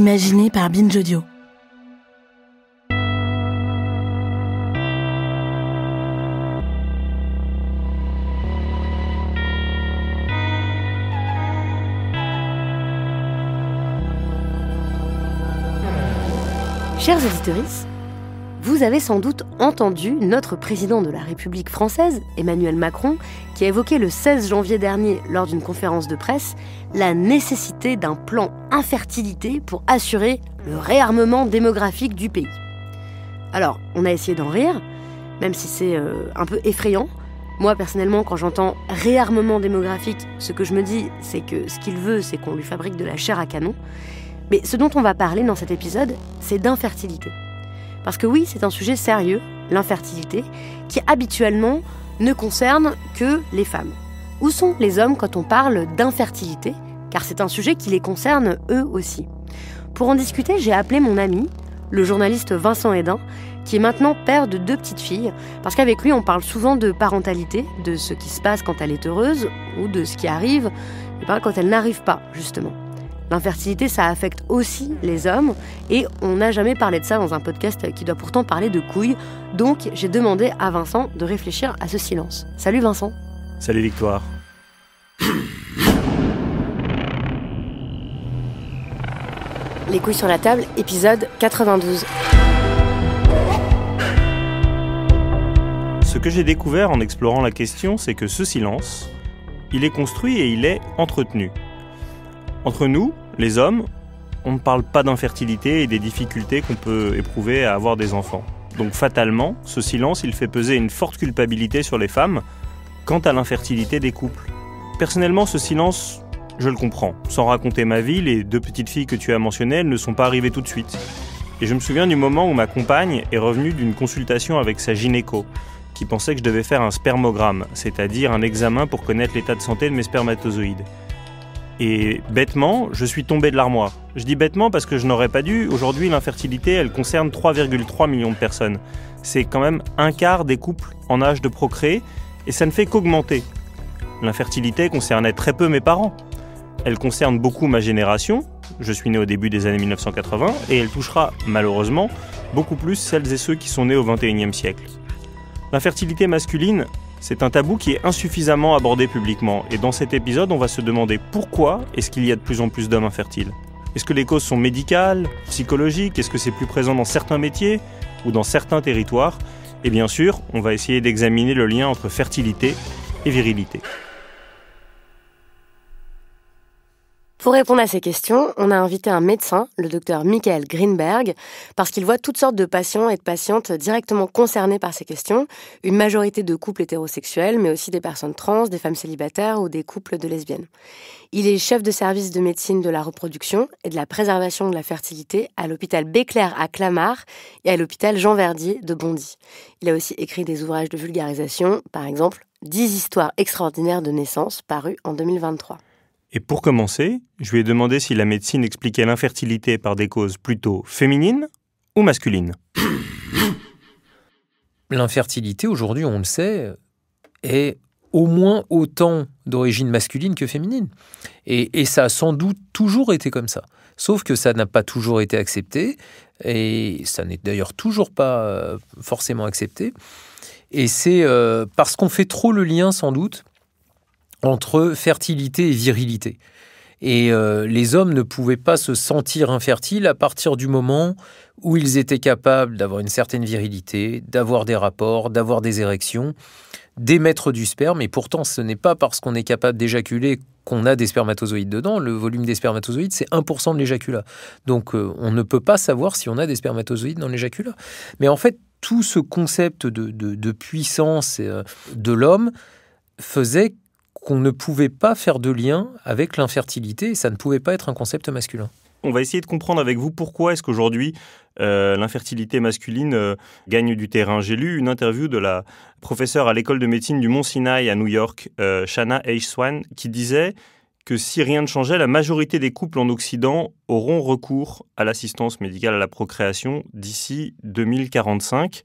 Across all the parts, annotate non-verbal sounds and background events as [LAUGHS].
imaginé par Binjodio Chers auditeurs, vous avez sans doute entendu notre président de la République française, Emmanuel Macron, qui a évoqué le 16 janvier dernier, lors d'une conférence de presse, la nécessité d'un plan infertilité pour assurer le réarmement démographique du pays. Alors, on a essayé d'en rire, même si c'est euh, un peu effrayant. Moi, personnellement, quand j'entends réarmement démographique, ce que je me dis, c'est que ce qu'il veut, c'est qu'on lui fabrique de la chair à canon. Mais ce dont on va parler dans cet épisode, c'est d'infertilité. Parce que oui, c'est un sujet sérieux, l'infertilité, qui habituellement ne concerne que les femmes. Où sont les hommes quand on parle d'infertilité Car c'est un sujet qui les concerne eux aussi. Pour en discuter, j'ai appelé mon ami, le journaliste Vincent Hédin, qui est maintenant père de deux petites filles, parce qu'avec lui on parle souvent de parentalité, de ce qui se passe quand elle est heureuse, ou de ce qui arrive ben, quand elle n'arrive pas, justement. L'infertilité, ça affecte aussi les hommes et on n'a jamais parlé de ça dans un podcast qui doit pourtant parler de couilles. Donc j'ai demandé à Vincent de réfléchir à ce silence. Salut Vincent. Salut Victoire. Les couilles sur la table, épisode 92. Ce que j'ai découvert en explorant la question, c'est que ce silence, il est construit et il est entretenu. Entre nous, les hommes, on ne parle pas d'infertilité et des difficultés qu'on peut éprouver à avoir des enfants. Donc fatalement, ce silence, il fait peser une forte culpabilité sur les femmes quant à l'infertilité des couples. Personnellement, ce silence, je le comprends. Sans raconter ma vie, les deux petites filles que tu as mentionnées, elles ne sont pas arrivées tout de suite. Et je me souviens du moment où ma compagne est revenue d'une consultation avec sa gynéco, qui pensait que je devais faire un spermogramme, c'est-à-dire un examen pour connaître l'état de santé de mes spermatozoïdes. Et bêtement, je suis tombé de l'armoire. Je dis bêtement parce que je n'aurais pas dû. Aujourd'hui, l'infertilité, elle concerne 3,3 millions de personnes. C'est quand même un quart des couples en âge de procréer, et ça ne fait qu'augmenter. L'infertilité concernait très peu mes parents. Elle concerne beaucoup ma génération, je suis né au début des années 1980, et elle touchera, malheureusement, beaucoup plus celles et ceux qui sont nés au XXIe siècle. L'infertilité masculine, c'est un tabou qui est insuffisamment abordé publiquement, et dans cet épisode, on va se demander pourquoi est-ce qu'il y a de plus en plus d'hommes infertiles Est-ce que les causes sont médicales, psychologiques Est-ce que c'est plus présent dans certains métiers ou dans certains territoires Et bien sûr, on va essayer d'examiner le lien entre fertilité et virilité. Pour répondre à ces questions, on a invité un médecin, le docteur Michael Greenberg, parce qu'il voit toutes sortes de patients et de patientes directement concernés par ces questions, une majorité de couples hétérosexuels, mais aussi des personnes trans, des femmes célibataires ou des couples de lesbiennes. Il est chef de service de médecine de la reproduction et de la préservation de la fertilité à l'hôpital Béclair à Clamart et à l'hôpital Jean Verdier de Bondy. Il a aussi écrit des ouvrages de vulgarisation, par exemple 10 histoires extraordinaires de naissance paru en 2023. Et pour commencer, je lui ai demandé si la médecine expliquait l'infertilité par des causes plutôt féminines ou masculines. L'infertilité, aujourd'hui, on le sait, est au moins autant d'origine masculine que féminine. Et, ça a sans doute toujours été comme ça. Sauf que ça n'a pas toujours été accepté, et ça n'est d'ailleurs toujours pas euh, forcément accepté. Et c'est euh, parce qu'on fait trop le lien, sans doute, entre fertilité et virilité. Et euh, les hommes ne pouvaient pas se sentir infertiles à partir du moment où ils étaient capables d'avoir une certaine virilité, d'avoir des rapports, d'avoir des érections, d'émettre du sperme. Et pourtant, ce n'est pas parce qu'on est capable d'éjaculer qu'on a des spermatozoïdes dedans. Le volume des spermatozoïdes, c'est 1% de l'éjaculat. Donc, euh, on ne peut pas savoir si on a des spermatozoïdes dans l'éjaculat. Mais en fait, tout ce concept de, de puissance euh, de l'homme faisait qu'on ne pouvait pas faire de lien avec l'infertilité ça ne pouvait pas être un concept masculin. On va essayer de comprendre avec vous pourquoi est-ce qu'aujourd'hui euh, l'infertilité masculine euh, gagne du terrain. J'ai lu une interview de la professeure à l'école de médecine du Mont sinai à New York, euh, Shana H. Swan, qui disait que si rien ne changeait, la majorité des couples en Occident auront recours à l'assistance médicale à la procréation d'ici 2045.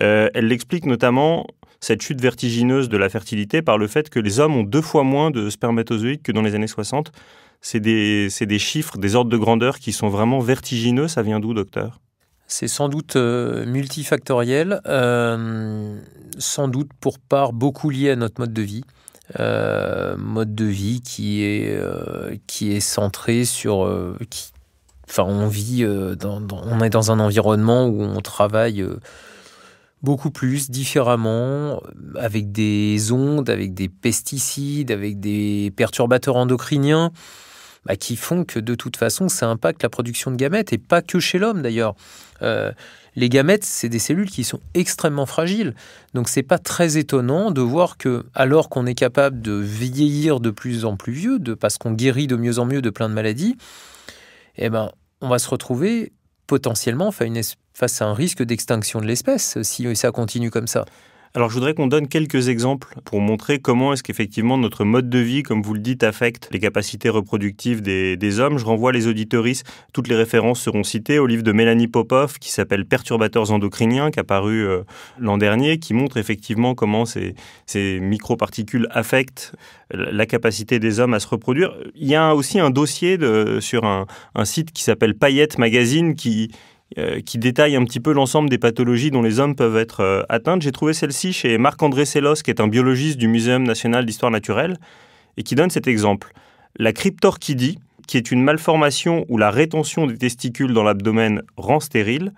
Euh, elle l'explique notamment cette chute vertigineuse de la fertilité par le fait que les hommes ont deux fois moins de spermatozoïdes que dans les années 60. C'est des, des, chiffres, des ordres de grandeur qui sont vraiment vertigineux. Ça vient d'où, docteur C'est sans doute euh, multifactoriel, euh, sans doute pour part beaucoup lié à notre mode de vie. Euh, mode de vie qui est, qui est centré sur... Qui, enfin, on vit, on est dans un environnement où on travaille beaucoup plus différemment, euh, avec des ondes, avec des pesticides, avec des perturbateurs endocriniens, bah, qui font que de toute façon, ça impacte la production de gamètes, et pas que chez l'homme d'ailleurs. Euh, les gamètes, c'est des cellules qui sont extrêmement fragiles, donc c'est pas très étonnant de voir que, alors qu'on est capable de vieillir de plus en plus vieux, de, parce qu'on guérit de mieux en mieux de plein de maladies, eh ben, on va se retrouver potentiellement face à un risque d'extinction de l'espèce si ça continue comme ça. Alors je voudrais qu'on donne quelques exemples pour montrer comment est-ce qu'effectivement notre mode de vie, comme vous le dites, affecte les capacités reproductives des, hommes. Je renvoie les auditoristes, toutes les références seront citées au livre de Mélanie Popov qui s'appelle Perturbateurs endocriniens, qui a paru euh, l'an dernier, qui montre effectivement comment ces, ces microparticules affectent la capacité des hommes à se reproduire. Il y a aussi un dossier sur un, site qui s'appelle Payette Magazine qui euh, qui détaille un petit peu l'ensemble des pathologies dont les hommes peuvent être euh, atteints. J'ai trouvé celle-ci chez Marc-André Sellos, qui est un biologiste du Muséum national d'histoire naturelle, et qui donne cet exemple. La cryptorchidie, qui est une malformation où la rétention des testicules dans l'abdomen rend stérile,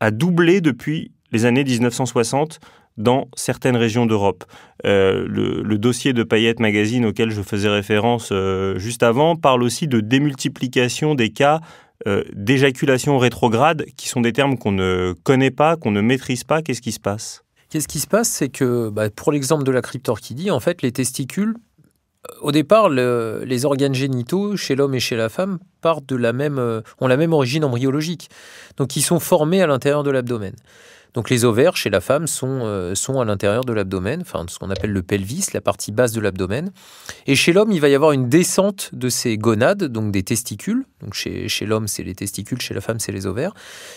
a doublé depuis les années 1960 dans certaines régions d'Europe. Euh, le, dossier de Payette Magazine auquel je faisais référence juste avant parle aussi de démultiplication des cas euh, d'éjaculation rétrograde, qui sont des termes qu'on ne connaît pas, qu'on ne maîtrise pas, qu'est-ce qui se passe Qu'est-ce qui se passe C'est que, bah, pour l'exemple de la cryptorchidie, en fait, les testicules, euh, au départ, les organes génitaux, chez l'homme et chez la femme, partent de la même, euh, ont la même origine embryologique. Donc, ils sont formés à l'intérieur de l'abdomen. Donc les ovaires chez la femme sont, euh, sont à l'intérieur de l'abdomen, enfin ce qu'on appelle le pelvis, la partie basse de l'abdomen. Et chez l'homme, il va y avoir une descente de ces gonades, donc des testicules. Donc chez, chez l'homme, c'est les testicules, chez la femme, c'est les ovaires.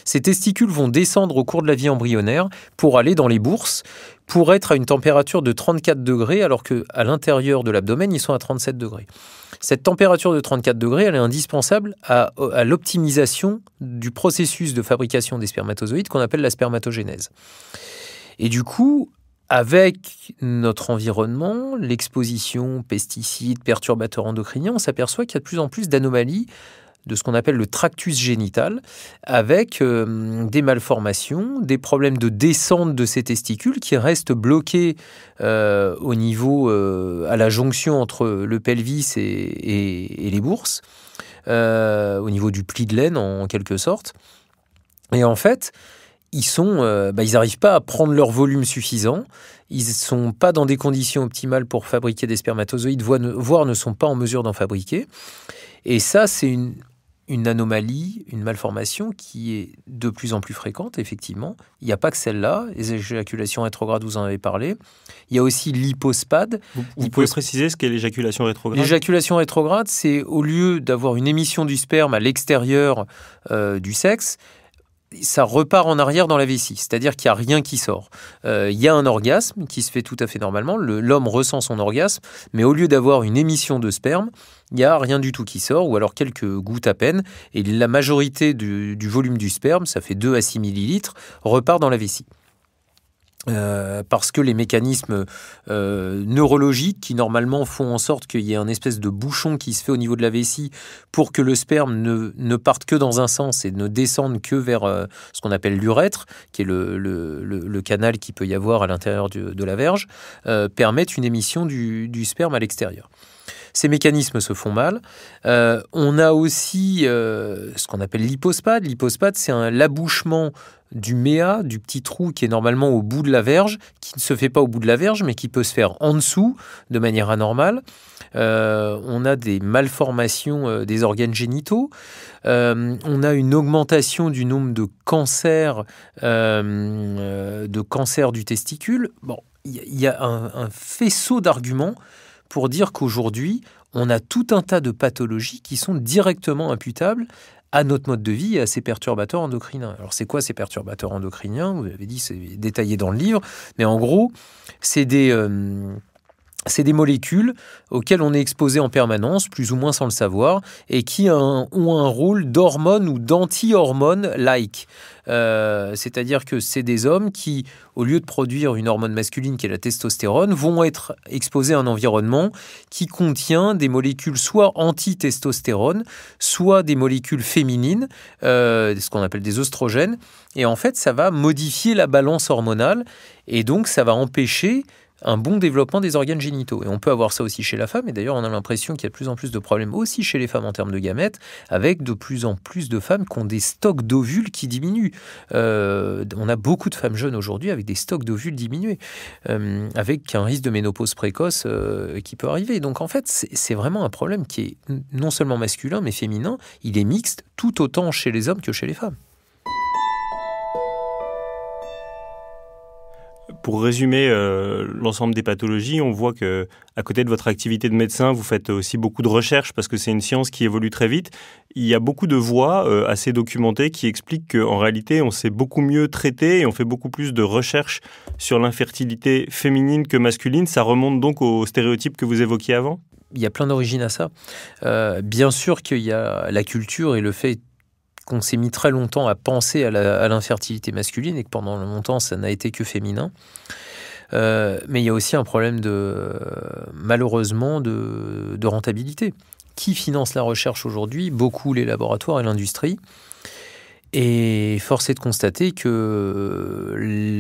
Ces testicules vont descendre au cours de la vie embryonnaire pour aller dans les bourses, pour être à une température de 34 degrés, alors qu'à l'intérieur de l'abdomen, ils sont à 37 degrés. Cette température de 34 degrés, elle est indispensable à, l'optimisation du processus de fabrication des spermatozoïdes qu'on appelle la spermatogénèse. Et du coup, avec notre environnement, l'exposition, pesticides, perturbateurs endocriniens, on s'aperçoit qu'il y a de plus en plus d'anomalies de ce qu'on appelle le tractus génital, avec euh, des malformations, des problèmes de descente de ces testicules qui restent bloqués euh, au niveau, euh, à la jonction entre le pelvis et, les bourses, au niveau du pli de laine en, quelque sorte. Et en fait, ils sont, bah, ils n'arrivent pas à prendre leur volume suffisant. Ils ne sont pas dans des conditions optimales pour fabriquer des spermatozoïdes, voire ne sont pas en mesure d'en fabriquer. Et ça, c'est une, une anomalie, une malformation qui est de plus en plus fréquente, effectivement. Il n'y a pas que celle-là, les éjaculations rétrogrades, vous en avez parlé. Il y a aussi l'hypospade. Vous, pouvez préciser ce qu'est l'éjaculation rétrograde L'éjaculation rétrograde, c'est au lieu d'avoir une émission du sperme à l'extérieur euh, du sexe, ça repart en arrière dans la vessie, c'est-à-dire qu'il n'y a rien qui sort. Euh, il y a un orgasme qui se fait tout à fait normalement, l'homme ressent son orgasme, mais au lieu d'avoir une émission de sperme, il n'y a rien du tout qui sort, ou alors quelques gouttes à peine, et la majorité du, du volume du sperme, ça fait 2 à 6 millilitres, repart dans la vessie. Euh, parce que les mécanismes euh, neurologiques qui normalement font en sorte qu'il y ait un espèce de bouchon qui se fait au niveau de la vessie pour que le sperme ne, ne parte que dans un sens et ne descende que vers euh, ce qu'on appelle l'urètre, qui est le, le, canal qui peut y avoir à l'intérieur de la verge, permettent une émission du, du sperme à l'extérieur. Ces mécanismes se font mal. on a aussi ce qu'on appelle l'hypospade. L'hypospade, c'est un l'abouchement du méa, du petit trou qui est normalement au bout de la verge, qui ne se fait pas au bout de la verge, mais qui peut se faire en dessous de manière anormale. Euh, on a des malformations euh, des organes génitaux. Euh, on a une augmentation du nombre de cancers, de cancers du testicule. Bon, il y, a un faisceau d'arguments pour dire qu'aujourd'hui, on a tout un tas de pathologies qui sont directement imputables à notre mode de vie et à ces perturbateurs endocriniens. Alors c'est quoi ces perturbateurs endocriniens Vous avez dit, c'est détaillé dans le livre, mais en gros, c'est des... Euh, c'est des molécules auxquelles on est exposé en permanence, plus ou moins sans le savoir, et qui ont un rôle d'hormone ou d'anti-hormone like. Euh, c'est-à-dire que c'est des hommes qui, au lieu de produire une hormone masculine qui est la testostérone, vont être exposés à un environnement qui contient des molécules soit anti-testostérone, soit des molécules féminines, euh, ce qu'on appelle des oestrogènes. Et en fait, ça va modifier la balance hormonale et donc ça va empêcher un bon développement des organes génitaux. Et on peut avoir ça aussi chez la femme, et d'ailleurs on a l'impression qu'il y a de plus en plus de problèmes aussi chez les femmes en termes de gamètes, avec de plus en plus de femmes qui ont des stocks d'ovules qui diminuent. Euh, on a beaucoup de femmes jeunes aujourd'hui avec des stocks d'ovules diminués, euh, avec un risque de ménopause précoce euh, qui peut arriver. Donc en fait, c'est vraiment un problème qui est non seulement masculin, mais féminin. Il est mixte tout autant chez les hommes que chez les femmes. pour résumer euh, l'ensemble des pathologies, on voit que à côté de votre activité de médecin, vous faites aussi beaucoup de recherches parce que c'est une science qui évolue très vite. Il y a beaucoup de voix euh, assez documentées qui expliquent qu'en réalité, on sait beaucoup mieux traiter et on fait beaucoup plus de recherches sur l'infertilité féminine que masculine. Ça remonte donc aux stéréotypes que vous évoquiez avant il y a plein d'origines à ça. Euh, bien sûr qu'il y a la culture et le fait qu'on s'est mis très longtemps à penser à l'infertilité masculine et que pendant longtemps ça n'a été que féminin. Euh, mais il y a aussi un problème de malheureusement de, de rentabilité. Qui finance la recherche aujourd'hui Beaucoup les laboratoires et l'industrie. Et force est de constater que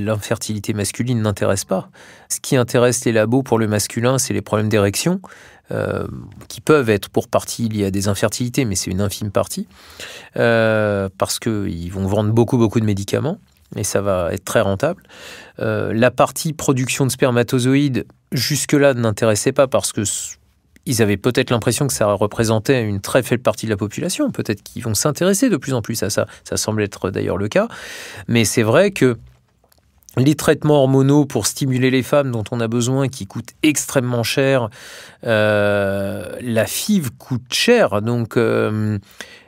l'infertilité masculine n'intéresse pas. Ce qui intéresse les labos pour le masculin, c'est les problèmes d'érection. Euh, qui peuvent être pour partie liées à des infertilités, mais c'est une infime partie, euh, parce qu'ils vont vendre beaucoup, beaucoup de médicaments, et ça va être très rentable. Euh, la partie production de spermatozoïdes, jusque-là, n'intéressait pas parce que ils avaient peut-être l'impression que ça représentait une très faible partie de la population. Peut-être qu'ils vont s'intéresser de plus en plus à ça. Ça semble être d'ailleurs le cas. Mais c'est vrai que les traitements hormonaux pour stimuler les femmes dont on a besoin, qui coûtent extrêmement cher. Euh, la FIV coûte cher, donc euh,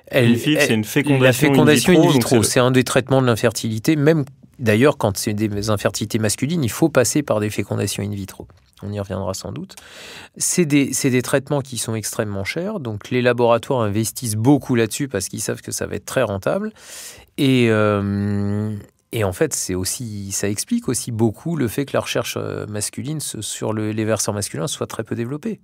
elle, c'est une fécondation, la fécondation in vitro. C'est un des traitements de l'infertilité. Même d'ailleurs, quand c'est des infertilités masculines, il faut passer par des fécondations in vitro. On y reviendra sans doute. C'est des, traitements qui sont extrêmement chers. Donc les laboratoires investissent beaucoup là-dessus parce qu'ils savent que ça va être très rentable. Et, euh, et en fait, c'est aussi, ça explique aussi beaucoup le fait que la recherche euh, masculine sur les versants masculins soit très peu développée.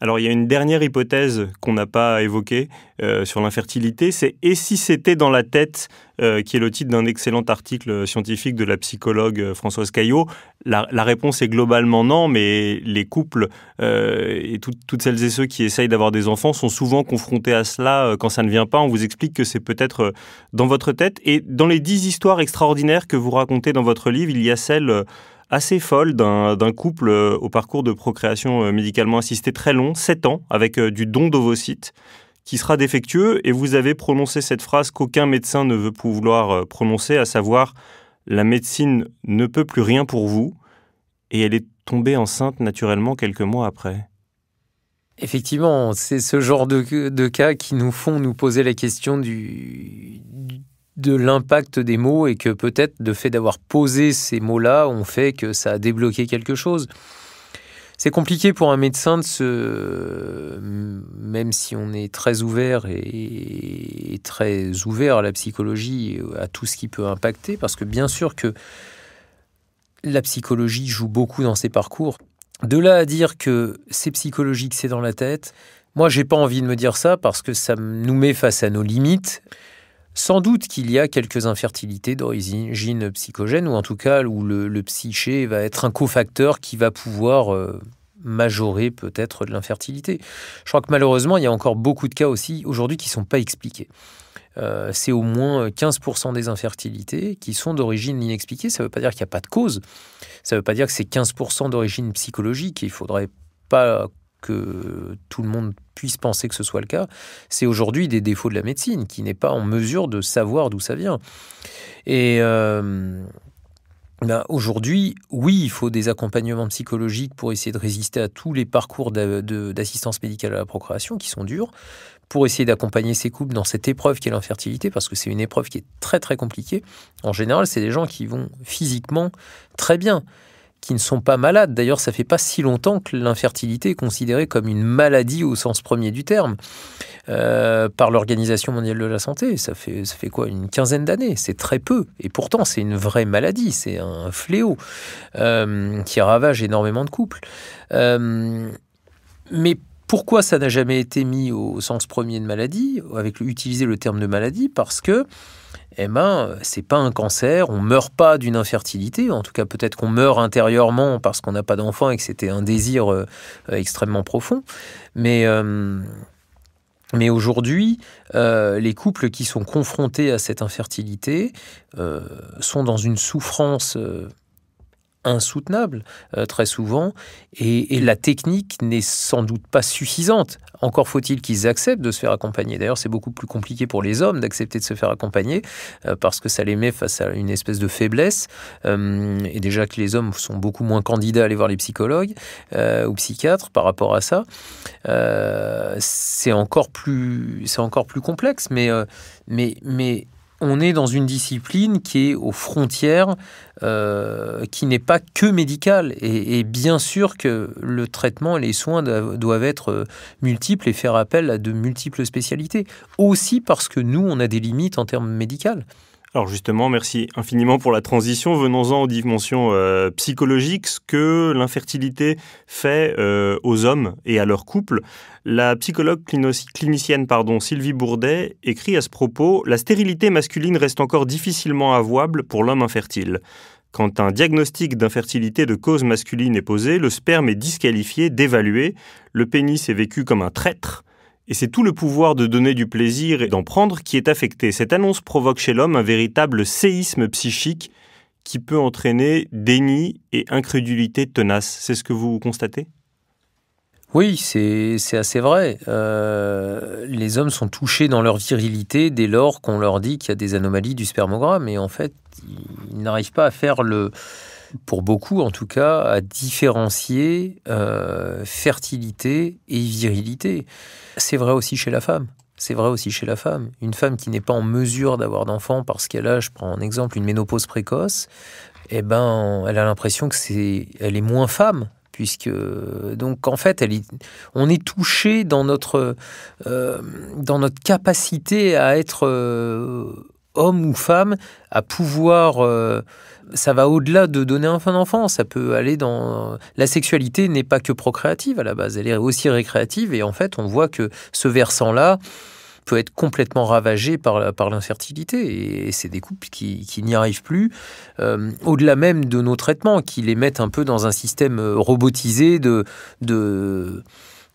Alors il y a une dernière hypothèse qu'on n'a pas évoquée euh, sur l'infertilité, c'est et si c'était dans la tête, euh, qui est le titre d'un excellent article scientifique de la psychologue euh, Françoise Caillot. La, réponse est globalement non, mais les couples et toutes celles et ceux qui essayent d'avoir des enfants sont souvent confrontés à cela quand ça ne vient pas. On vous explique que c'est peut-être dans votre tête. Et dans les dix histoires extraordinaires que vous racontez dans votre livre, il y a celle assez folle d'un couple euh, au parcours de procréation euh, médicalement assistée très long, 7 ans, avec euh, du don d'ovocytes qui sera défectueux et vous avez prononcé cette phrase qu'aucun médecin ne veut pouvoir prononcer, à savoir la médecine ne peut plus rien pour vous et elle est tombée enceinte naturellement quelques mois après. Effectivement, c'est ce genre de, de, cas qui nous font nous poser la question du, de l'impact des mots et que peut-être de fait d'avoir posé ces mots-là ont fait que ça a débloqué quelque chose. C'est compliqué pour un médecin de se, même si on est très ouvert et, très ouvert à la psychologie, à tout ce qui peut impacter, parce que bien sûr que la psychologie joue beaucoup dans ses parcours. De là à dire que c'est psychologique, c'est dans la tête, moi j'ai pas envie de me dire ça parce que ça nous met face à nos limites. Sans doute qu'il y a quelques infertilités d'origine psychogène, ou en tout cas où le, psyché va être un cofacteur qui va pouvoir euh, majorer peut-être de l'infertilité. Je crois que malheureusement, il y a encore beaucoup de cas aussi aujourd'hui qui ne sont pas expliqués. Euh, c'est au moins 15% des infertilités qui sont d'origine inexpliquée. Ça ne veut pas dire qu'il n'y a pas de cause. Ça ne veut pas dire que c'est 15% d'origine psychologique. il ne faudrait pas que tout le monde puisse penser que ce soit le cas, c'est aujourd'hui des défauts de la médecine, qui n'est pas en mesure de savoir d'où ça vient. Et euh, ben, aujourd'hui, oui, il faut des accompagnements psychologiques pour essayer de résister à tous les parcours d'assistance médicale à la procréation, qui sont durs, pour essayer d'accompagner ces couples dans cette épreuve qu'est l'infertilité, parce que c'est une épreuve qui est très très compliquée. En général, c'est des gens qui vont physiquement très bien qui ne sont pas malades. D'ailleurs, ça fait pas si longtemps que l'infertilité est considérée comme une maladie au sens premier du terme euh, par l'Organisation mondiale de la santé. Ça fait, ça fait quoi Une quinzaine d'années. C'est très peu. Et pourtant, c'est une vraie maladie. C'est un fléau euh, qui ravage énormément de couples. Euh, mais pourquoi ça n'a jamais été mis au sens premier de maladie, avec utiliser le terme de maladie Parce que eh ben, c'est pas un cancer, on meurt pas d'une infertilité, en tout cas peut-être qu'on meurt intérieurement parce qu'on n'a pas d'enfant et que c'était un désir euh, extrêmement profond, mais euh, mais aujourd'hui, euh, les couples qui sont confrontés à cette infertilité sont dans une souffrance insoutenable euh, très souvent, et, la technique n'est sans doute pas suffisante. Encore faut-il qu'ils acceptent de se faire accompagner. D'ailleurs, c'est beaucoup plus compliqué pour les hommes d'accepter de se faire accompagner euh, parce que ça les met face à une espèce de faiblesse. Euh, et déjà que les hommes sont beaucoup moins candidats à aller voir les psychologues ou psychiatres par rapport à ça, c'est encore plus c'est encore plus complexe. Mais mais mais on est dans une discipline qui est aux frontières, euh, qui n'est pas que médicale. Et, bien sûr que le traitement et les soins doivent être euh, multiples et faire appel à de multiples spécialités. Aussi parce que nous, on a des limites en termes médicales. Alors justement, merci infiniment pour la transition. Venons-en aux dimensions euh, psychologiques, ce que l'infertilité fait euh, aux hommes et à leur couple. La psychologue clinicienne Sylvie Bourdet écrit à ce propos La stérilité masculine reste encore difficilement avouable pour l'homme infertile. Quand un diagnostic d'infertilité de cause masculine est posé, le sperme est disqualifié, dévalué, le pénis est vécu comme un traître, et c'est tout le pouvoir de donner du plaisir et d'en prendre qui est affecté. Cette annonce provoque chez l'homme un véritable séisme psychique qui peut entraîner déni et incrédulité tenace. C'est ce que vous constatez oui, c'est assez vrai. Euh, les hommes sont touchés dans leur virilité dès lors qu'on leur dit qu'il y a des anomalies du spermogramme. Et en fait, ils n'arrivent pas à faire le, pour beaucoup en tout cas, à différencier euh, fertilité et virilité. C'est vrai aussi chez la femme. C'est vrai aussi chez la femme. Une femme qui n'est pas en mesure d'avoir d'enfants parce qu'elle a, je prends en exemple, une ménopause précoce, eh ben, elle a l'impression que c'est, elle est moins femme puisque donc en fait elle on est touché dans notre euh, dans notre capacité à être euh, homme ou femme à pouvoir ça va au-delà de donner un fin d'enfant. Ça peut aller dans. La sexualité n'est pas que procréative à la base, elle est aussi récréative. Et en fait, on voit que ce versant-là peut être complètement ravagé par, par l'infertilité. Et, c'est des couples qui, n'y arrivent plus, euh, au-delà même de nos traitements, qui les mettent un peu dans un système euh, robotisé de, de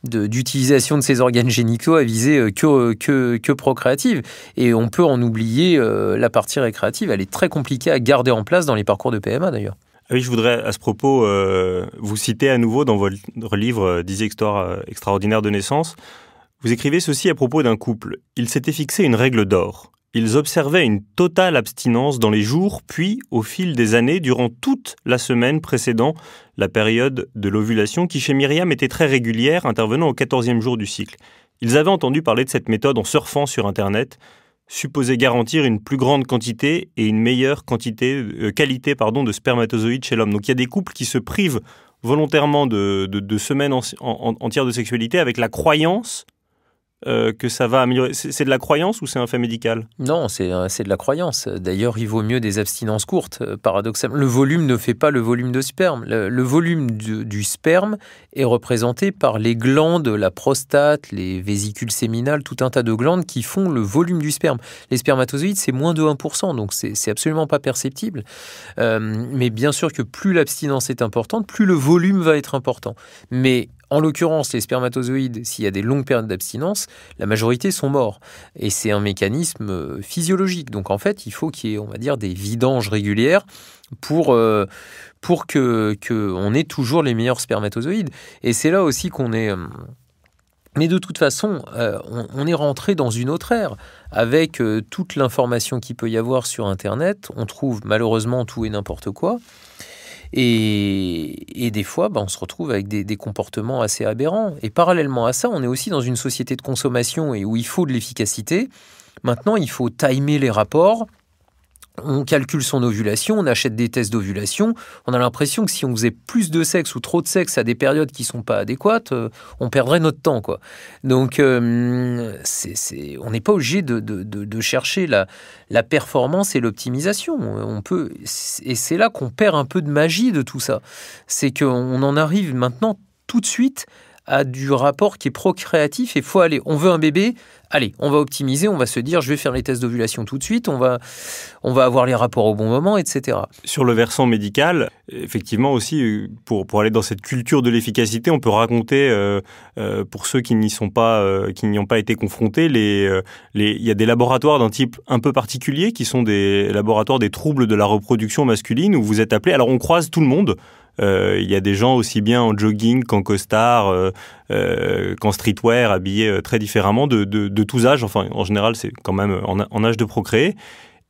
d'utilisation de, ces organes génitaux à viser euh, euh, que, que, procréative. Et on peut en oublier euh, la partie récréative. Elle est très compliquée à garder en place dans les parcours de PMA d'ailleurs. Ah oui, je voudrais à ce propos vous citer à nouveau dans votre livre 10 histoires extraordinaires de naissance. Vous écrivez ceci à propos d'un couple. Il s'était fixé une règle d'or ils observaient une totale abstinence dans les jours, puis au fil des années, durant toute la semaine précédant la période de l'ovulation, qui chez Myriam était très régulière, intervenant au 14e jour du cycle. Ils avaient entendu parler de cette méthode en surfant sur Internet, supposée garantir une plus grande quantité et une meilleure quantité, euh, qualité de spermatozoïdes chez l'homme. Donc il y a des couples qui se privent volontairement de, de, semaines entières de sexualité avec la croyance euh, que ça va améliorer C'est de la croyance ou c'est un fait médical Non, euh, c'est de la croyance. D'ailleurs, il vaut mieux des abstinences courtes, euh, paradoxalement. Le volume ne fait pas le volume de sperme. Le, volume du, sperme est représenté par les glandes, la prostate, les vésicules séminales, tout un tas de glandes qui font le volume du sperme. Les spermatozoïdes, c'est moins de 1%, donc c'est absolument pas perceptible. mais bien sûr que plus l'abstinence est importante, plus le volume va être important. Mais en l'occurrence, les spermatozoïdes, s'il y a des longues périodes d'abstinence, la majorité sont morts. Et c'est un mécanisme euh, physiologique. Donc en fait, il faut qu'il y ait, on va dire, des vidanges régulières pour, euh, pour que, on ait toujours les meilleurs spermatozoïdes. Et c'est là aussi qu'on est... Euh, mais de toute façon, on, est rentré dans une autre ère. Avec toute l'information qu'il peut y avoir sur Internet, on trouve malheureusement tout et n'importe quoi. Et, des fois, bah, on se retrouve avec des, des, comportements assez aberrants. Et parallèlement à ça, on est aussi dans une société de consommation et où il faut de l'efficacité. Maintenant, il faut timer les rapports on calcule son ovulation, on achète des tests d'ovulation, on a l'impression que si on faisait plus de sexe ou trop de sexe à des périodes qui sont pas adéquates, euh, on perdrait notre temps. Quoi. Donc euh, on n'est pas obligé de, de, chercher la, la performance et l'optimisation. On peut, et c'est là qu'on perd un peu de magie de tout ça. C'est qu'on en arrive maintenant tout de suite à du rapport qui est procréatif et faut aller, on veut un bébé, allez, on va optimiser, on va se dire, je vais faire les tests d'ovulation tout de suite, on va, on va avoir les rapports au bon moment, etc. Sur le versant médical, effectivement aussi, pour, aller dans cette culture de l'efficacité, on peut raconter, euh, euh, pour ceux qui n'y sont pas, euh, qui n'y ont pas été confrontés, il y a des laboratoires d'un type un peu particulier qui sont des laboratoires des troubles de la reproduction masculine où vous êtes appelé, alors on croise tout le monde, euh, il y a des gens aussi bien en jogging qu'en costard, euh, euh, qu'en streetwear, habillés très différemment, de, tous âges. Enfin, en général, c'est quand même en, en âge de procréer.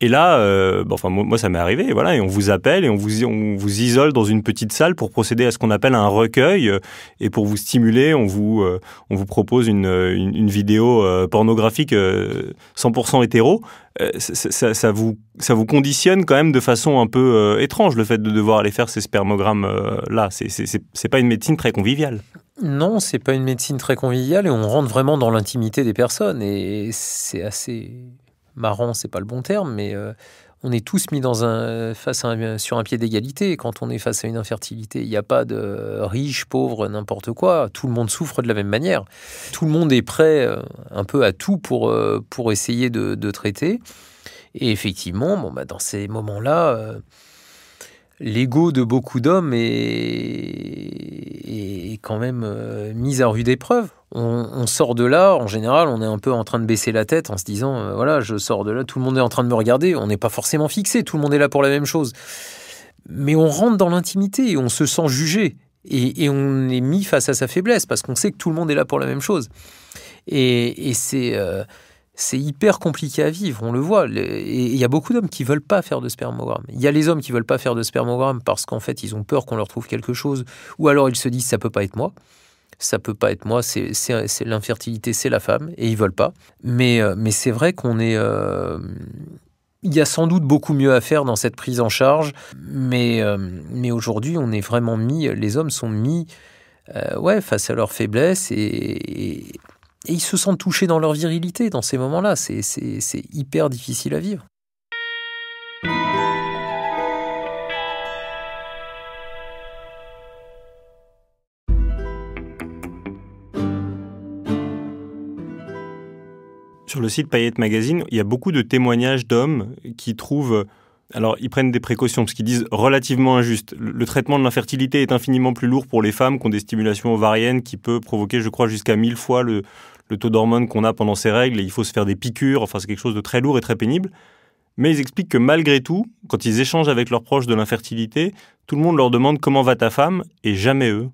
Et là, euh, enfin moi, ça m'est arrivé, voilà, et on vous appelle et on vous on vous isole dans une petite salle pour procéder à ce qu'on appelle un recueil euh, et pour vous stimuler, on vous euh, on vous propose une une, vidéo pornographique 100% hétéro. Ça, vous ça vous conditionne quand même de façon un peu étrange le fait de devoir aller faire ces spermogrammes là. C'est c'est pas une médecine très conviviale. Non, c'est pas une médecine très conviviale et on rentre vraiment dans l'intimité des personnes et c'est assez marrant, c'est pas le bon terme, mais euh, on est tous mis dans un, face sur un pied d'égalité. Quand on est face à une infertilité, il n'y a pas de riche, pauvre, n'importe quoi. Tout le monde souffre de la même manière. Tout le monde est prêt euh, un peu à tout pour, euh, pour essayer de, traiter. Et effectivement, bon, bah, dans ces moments-là, l'ego de beaucoup d'hommes est, est, quand même euh, mis à rude épreuve. On, sort de là, en général, on est un peu en train de baisser la tête en se disant, euh, voilà, je sors de là, tout le monde est en train de me regarder, on n'est pas forcément fixé, tout le monde est là pour la même chose. Mais on rentre dans l'intimité on se sent jugé. Et, on est mis face à sa faiblesse parce qu'on sait que tout le monde est là pour la même chose. Et, c'est... Euh, c'est hyper compliqué à vivre, on le voit. Et il y a beaucoup d'hommes qui veulent pas faire de spermogramme. Il y a les hommes qui veulent pas faire de spermogramme parce qu'en fait, ils ont peur qu'on leur trouve quelque chose, ou alors ils se disent ça peut pas être moi, ça peut pas être moi, c'est l'infertilité, c'est la femme, et ils veulent pas. Mais, euh, mais c'est vrai qu'on est... Euh, il y a sans doute beaucoup mieux à faire dans cette prise en charge, mais, euh, mais aujourd'hui, on est vraiment mis, les hommes sont mis ouais, face à leur faiblesse et, et ils se sentent touchés dans leur virilité dans ces moments-là. C'est, hyper difficile à vivre. Sur le site Payette Magazine, il y a beaucoup de témoignages d'hommes qui trouvent alors, ils prennent des précautions parce qu'ils disent relativement injuste. Le, traitement de l'infertilité est infiniment plus lourd pour les femmes qui ont des stimulations ovariennes qui peut provoquer, je crois, jusqu'à mille fois le, le taux d'hormones qu'on a pendant ces règles, et il faut se faire des piqûres, enfin c'est quelque chose de très lourd et très pénible. Mais ils expliquent que malgré tout, quand ils échangent avec leurs proches de l'infertilité, tout le monde leur demande comment va ta femme et jamais eux.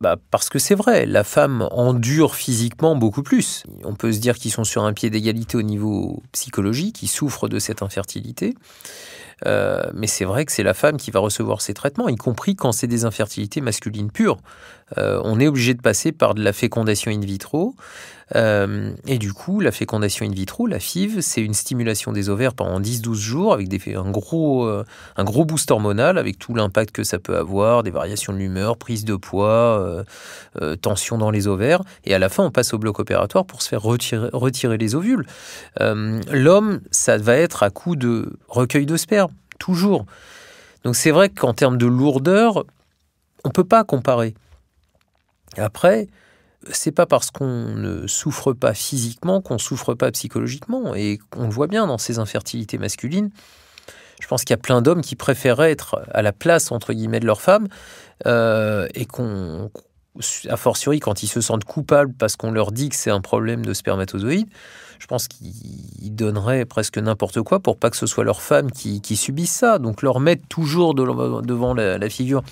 Bah parce que c'est vrai, la femme endure physiquement beaucoup plus. On peut se dire qu'ils sont sur un pied d'égalité au niveau psychologique, ils souffrent de cette infertilité. Euh, mais c'est vrai que c'est la femme qui va recevoir ces traitements, y compris quand c'est des infertilités masculines pures. Euh, on est obligé de passer par de la fécondation in vitro, euh, et du coup, la fécondation in vitro, la FIV, c'est une stimulation des ovaires pendant 10-12 jours avec un, gros, euh, un gros boost hormonal, avec tout l'impact que ça peut avoir, des variations de l'humeur, prise de poids, euh, tension dans les ovaires. Et à la fin, on passe au bloc opératoire pour se faire retirer, retirer les ovules. L'homme, ça va être à coup de recueil de sperme, toujours. Donc c'est vrai qu'en termes de lourdeur, on ne peut pas comparer. Après, c'est pas parce qu'on ne souffre pas physiquement qu'on souffre pas psychologiquement. Et on le voit bien dans ces infertilités masculines. Je pense qu'il y a plein d'hommes qui préféraient être à la place, entre guillemets, de leur femme, euh, et qu'on, a fortiori, quand ils se sentent coupables parce qu'on leur dit que c'est un problème de spermatozoïdes, je pense qu'ils donneraient presque n'importe quoi pour pas que ce soit leur femme qui, subisse ça. Donc leur mettre toujours devant la figure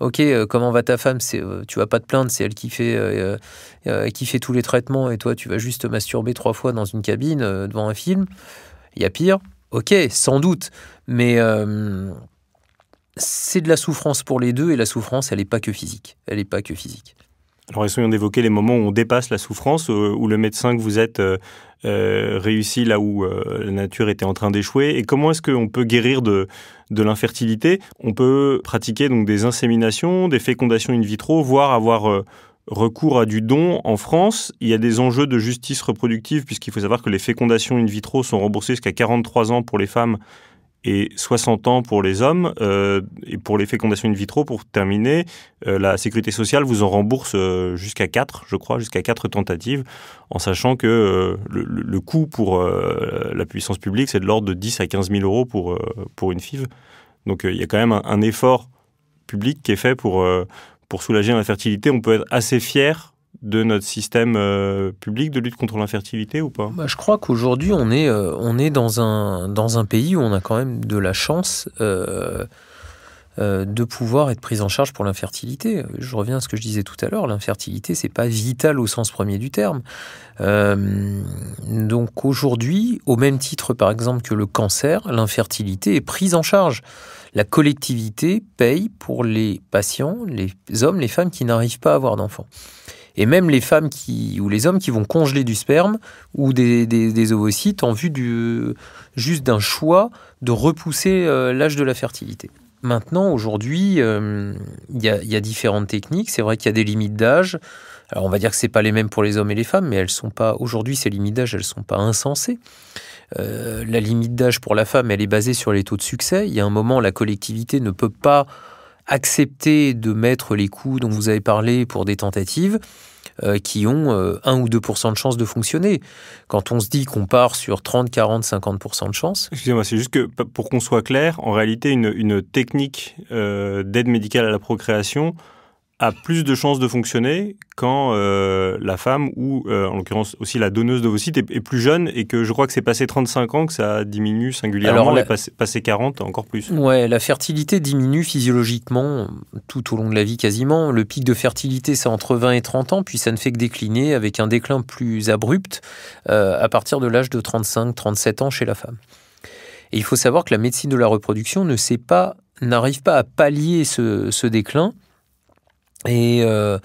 ok, euh, comment va ta femme c'est, euh, Tu vas pas te plaindre, c'est elle qui fait, euh, qui fait tous les traitements et toi, tu vas juste te masturber trois fois dans une cabine devant un film. Il y a pire. Ok, sans doute, mais c'est de la souffrance pour les deux et la souffrance, elle n'est pas que physique. Elle n'est pas que physique. Alors essayons d'évoquer les moments où on dépasse la souffrance, euh, où le médecin que vous êtes euh, euh, réussi là où la nature était en train d'échouer, et comment est-ce qu'on peut guérir de, de l'infertilité On peut pratiquer donc des inséminations, des fécondations in vitro, voire avoir... recours à du don en France. Il y a des enjeux de justice reproductive puisqu'il faut savoir que les fécondations in vitro sont remboursées jusqu'à 43 ans pour les femmes et 60 ans pour les hommes. Euh, et pour les fécondations in vitro, pour terminer, euh, la sécurité sociale vous en rembourse euh, jusqu'à 4, je crois, jusqu'à 4 tentatives, en sachant que le, coût pour la puissance publique, c'est de l'ordre de 10 à 15 000 euros pour, pour une FIV. Donc il y a quand même un, effort public qui est fait pour, pour soulager l'infertilité. On peut être assez fier de notre système euh, public de lutte contre l'infertilité ou pas bah, Je crois qu'aujourd'hui, on est, euh, on est dans, un, dans un pays où on a quand même de la chance euh, de pouvoir être pris en charge pour l'infertilité. Je reviens à ce que je disais tout à l'heure, l'infertilité, c'est pas vital au sens premier du terme. donc aujourd'hui, au même titre par exemple que le cancer, l'infertilité est prise en charge la collectivité paye pour les patients, les hommes, les femmes qui n'arrivent pas à avoir d'enfants et même les femmes qui, ou les hommes qui vont congeler du sperme ou des, ovocytes en vue du, juste d'un choix de repousser euh, l'âge de la fertilité. Maintenant, aujourd'hui, euh, il y, a différentes techniques. C'est vrai qu'il y a des limites d'âge. Alors, on va dire que ce n'est pas les mêmes pour les hommes et les femmes, mais elles sont pas. Aujourd'hui, ces limites d'âge, elles ne sont pas insensées. Euh, la limite d'âge pour la femme, elle est basée sur les taux de succès. Il y a un moment, la collectivité ne peut pas accepter de mettre les coûts dont vous avez parlé pour des tentatives euh, qui ont 1 euh, ou 2 de chances de fonctionner. Quand on se dit qu'on part sur 30, 40, 50 de chances. Excusez-moi, c'est juste que pour qu'on soit clair, en réalité, une, technique euh, d'aide médicale à la procréation, a plus de chances de fonctionner quand euh, la femme ou euh, en l'occurrence aussi la donneuse d'ovocytes est, est, plus jeune et que je crois que c'est passé 35 ans que ça diminue singulièrement, Alors, passé, 40 encore plus. Ouais, la fertilité diminue physiologiquement tout au long de la vie quasiment. Le pic de fertilité c'est entre 20 et 30 ans, puis ça ne fait que décliner avec un déclin plus abrupt euh, à partir de l'âge de 35-37 ans chez la femme. Et il faut savoir que la médecine de la reproduction ne sait pas n'arrive pas à pallier ce, ce déclin et euh,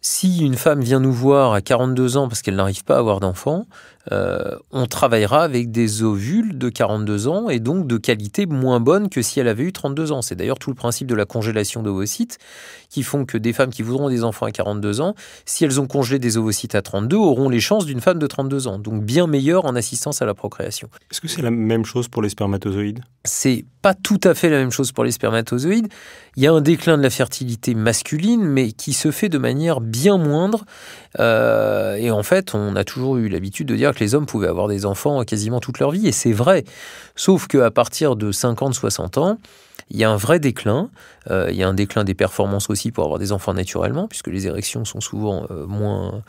si une femme vient nous voir à 42 ans parce qu'elle n'arrive pas à avoir d'enfant, euh, on travaillera avec des ovules de 42 ans et donc de qualité moins bonne que si elle avait eu 32 ans. C'est d'ailleurs tout le principe de la congélation d'ovocytes qui font que des femmes qui voudront des enfants à 42 ans, si elles ont congelé des ovocytes à 32, auront les chances d'une femme de 32 ans. Donc bien meilleure en assistance à la procréation. Est-ce que c'est la même chose pour les spermatozoïdes C'est pas tout à fait la même chose pour les spermatozoïdes. Il y a un déclin de la fertilité masculine, mais qui se fait de manière bien moindre. Euh, et en fait, on a toujours eu l'habitude de dire les hommes pouvaient avoir des enfants quasiment toute leur vie, et c'est vrai. Sauf qu'à partir de 50-60 ans, il y a un vrai déclin. Euh, il y a un déclin des performances aussi pour avoir des enfants naturellement, puisque les érections sont souvent euh, moins,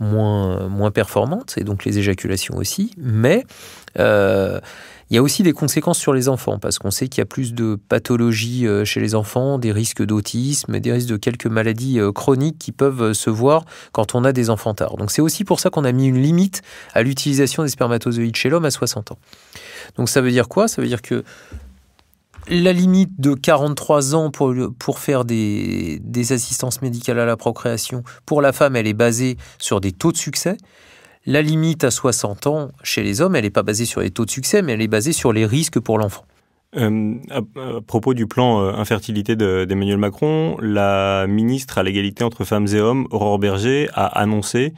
moins, moins performantes, et donc les éjaculations aussi. Mais euh, il y a aussi des conséquences sur les enfants, parce qu'on sait qu'il y a plus de pathologies euh, chez les enfants, des risques d'autisme, des risques de quelques maladies euh, chroniques qui peuvent euh, se voir quand on a des enfants tard. Donc c'est aussi pour ça qu'on a mis une limite à l'utilisation des spermatozoïdes chez l'homme à 60 ans. Donc ça veut dire quoi Ça veut dire que la limite de 43 ans pour, faire des, des, assistances médicales à la procréation, pour la femme, elle est basée sur des taux de succès. La limite à 60 ans chez les hommes, elle n'est pas basée sur les taux de succès, mais elle est basée sur les risques pour l'enfant. Euh, à, propos du plan euh, infertilité d'Emmanuel Macron, la ministre à l'égalité entre femmes et hommes, Aurore Berger, a annoncé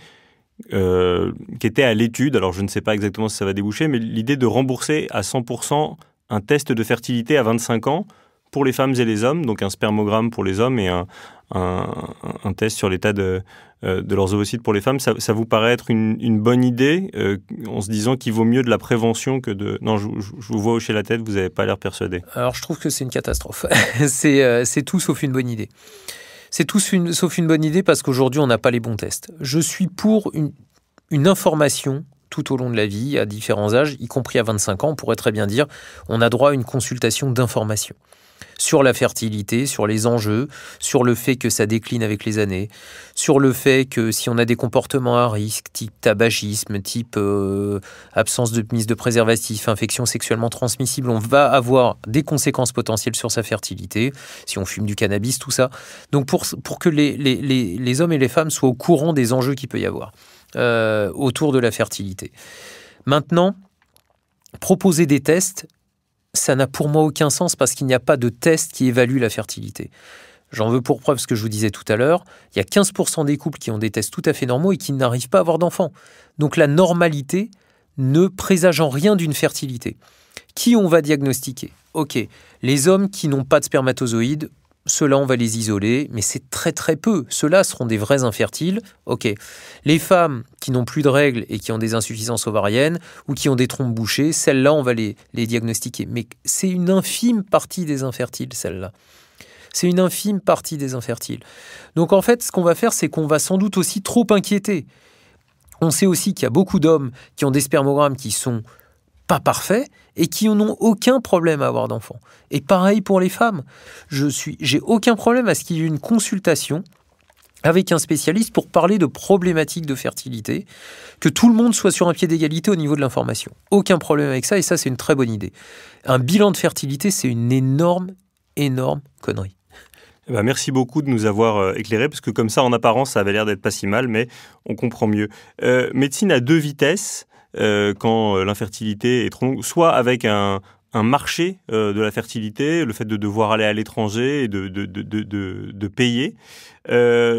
euh, qu'était à l'étude, alors je ne sais pas exactement si ça va déboucher, mais l'idée de rembourser à 100% un test de fertilité à 25 ans pour les femmes et les hommes, donc un spermogramme pour les hommes et un, un, test sur l'état de, euh, de, leurs ovocytes pour les femmes, ça, vous paraît être une, une bonne idée euh, en se disant qu'il vaut mieux de la prévention que de... Non, je, vous vois hocher la tête, vous n'avez pas l'air persuadé. Alors je trouve que c'est une catastrophe. [LAUGHS] Euh, c'est tout sauf une bonne idée. C'est tout sauf une bonne idée parce qu'aujourd'hui, on n'a pas les bons tests. Je suis pour une, une information tout au long de la vie, à différents âges, y compris à 25 ans, on pourrait très bien dire, on a droit à une consultation d'information sur la fertilité, sur les enjeux, sur le fait que ça décline avec les années, sur le fait que si on a des comportements à risque, type tabagisme, type euh, absence de mise de préservatif, infection sexuellement transmissible, on va avoir des conséquences potentielles sur sa fertilité, si on fume du cannabis, tout ça. Donc pour, que les, hommes et les femmes soient au courant des enjeux qu'il peut y avoir euh, autour de la fertilité. Maintenant, proposer des tests ça n'a pour moi aucun sens parce qu'il n'y a pas de test qui évalue la fertilité. J'en veux pour preuve ce que je vous disais tout à l'heure, il y a 15% des couples qui ont des tests tout à fait normaux et qui n'arrivent pas à avoir d'enfants. Donc la normalité ne présage en rien d'une fertilité. Qui on va diagnostiquer Ok, les hommes qui n'ont pas de spermatozoïdes, ceux-là, on va les isoler, mais c'est très très peu. Ceux-là seront des vrais infertiles. Ok. Les femmes qui n'ont plus de règles et qui ont des insuffisances ovariennes ou qui ont des trompes bouchées, celles-là, on va les, les diagnostiquer. Mais c'est une infime partie des infertiles, celles-là. C'est une infime partie des infertiles. Donc en fait, ce qu'on va faire, c'est qu'on va sans doute aussi trop inquiéter. On sait aussi qu'il y a beaucoup d'hommes qui ont des spermogrammes qui sont pas parfait et qui n'ont aucun problème à avoir d'enfants. Et pareil pour les femmes. Je suis, j'ai aucun problème à ce qu'il y ait une consultation avec un spécialiste pour parler de problématiques de fertilité, que tout le monde soit sur un pied d'égalité au niveau de l'information. Aucun problème avec ça, et ça c'est une très bonne idée. Un bilan de fertilité, c'est une énorme, énorme connerie. Eh ben, merci beaucoup de nous avoir euh, éclairé, parce que comme ça, en apparence, ça avait l'air d'être pas si mal, mais on comprend mieux. Euh, médecine à deux vitesses, euh, quand euh, l'infertilité est trop longue, soit avec un, marché euh, de la fertilité, le fait de devoir aller à l'étranger et de, de, payer,